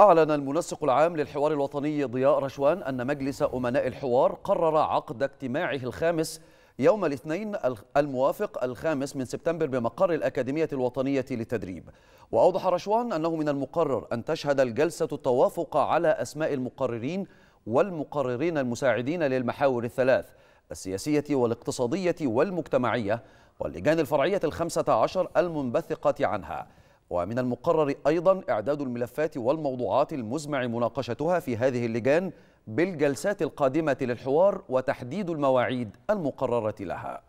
أعلن المنسق العام للحوار الوطني ضياء رشوان أن مجلس أمناء الحوار قرر عقد اجتماعه الخامس يوم الاثنين الموافق الخامس من سبتمبر بمقر الأكاديمية الوطنية للتدريب وأوضح رشوان أنه من المقرر أن تشهد الجلسة التوافق على أسماء المقررين والمقررين المساعدين للمحاور الثلاث السياسية والاقتصادية والمجتمعية واللجان الفرعية الخمسة عشر المنبثقة عنها ومن المقرر أيضا إعداد الملفات والموضوعات المزمع مناقشتها في هذه اللجان بالجلسات القادمة للحوار وتحديد المواعيد المقررة لها